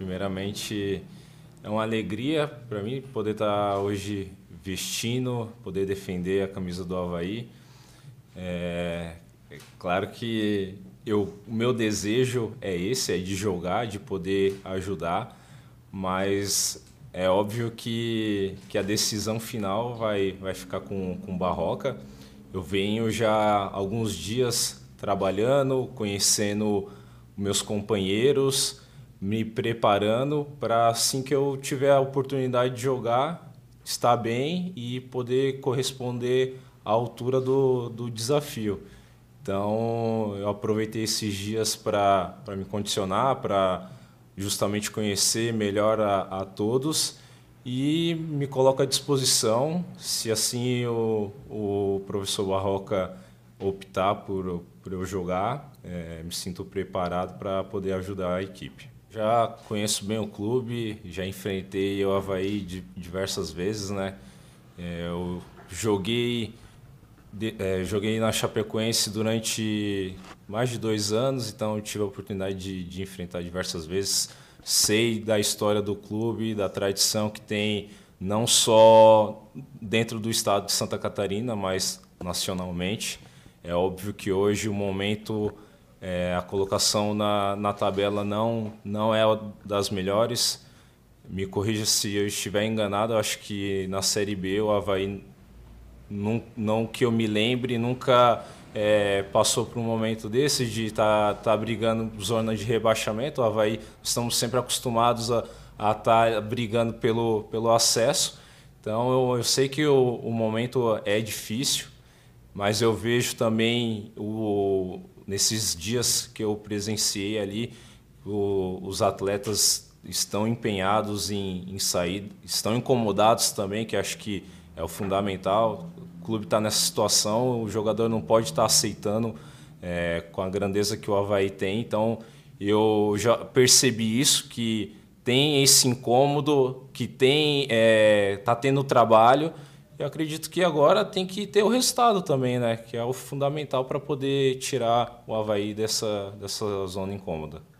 Primeiramente, é uma alegria para mim poder estar tá hoje vestindo, poder defender a camisa do Havaí. É, é claro que eu, o meu desejo é esse, é de jogar, de poder ajudar, mas é óbvio que, que a decisão final vai, vai ficar com, com Barroca. Eu venho já alguns dias trabalhando, conhecendo meus companheiros, me preparando para assim que eu tiver a oportunidade de jogar, estar bem e poder corresponder à altura do, do desafio. Então, eu aproveitei esses dias para me condicionar, para justamente conhecer melhor a, a, todos e me coloco à disposição, se assim o, o professor Barroca optar por, por eu jogar, é, me sinto preparado para poder ajudar a equipe. Já conheço bem o clube, já enfrentei o Havaí diversas vezes, né? É, eu joguei, é, joguei na Chapecoense durante mais de dois anos, então tive a oportunidade de, de, enfrentar diversas vezes. Sei da história do clube, da tradição que tem, não só dentro do estado de Santa Catarina, mas nacionalmente. É óbvio que hoje o momento é, a colocação na, na tabela não, não é das melhores. Me corrija se eu estiver enganado, eu acho que na Série B o Havaí, não, não que eu me lembre, nunca é, passou por um momento desse de estar tá, tá brigando zona de rebaixamento. O Havaí, estamos sempre acostumados a estar tá brigando pelo, pelo acesso. Então eu, eu sei que o, o momento é difícil, mas eu vejo também o, nesses dias que eu presenciei ali, o, os atletas estão empenhados em, em sair, estão incomodados também, que acho que é o fundamental. O clube está nessa situação, o jogador não pode estar tá aceitando é, com a grandeza que o Havaí tem. Então, eu já percebi isso, que tem esse incômodo, que tem é, tá tendo trabalho eu acredito que agora tem que ter o resultado também, né? Que é o fundamental para poder tirar o Havaí dessa, dessa zona incômoda.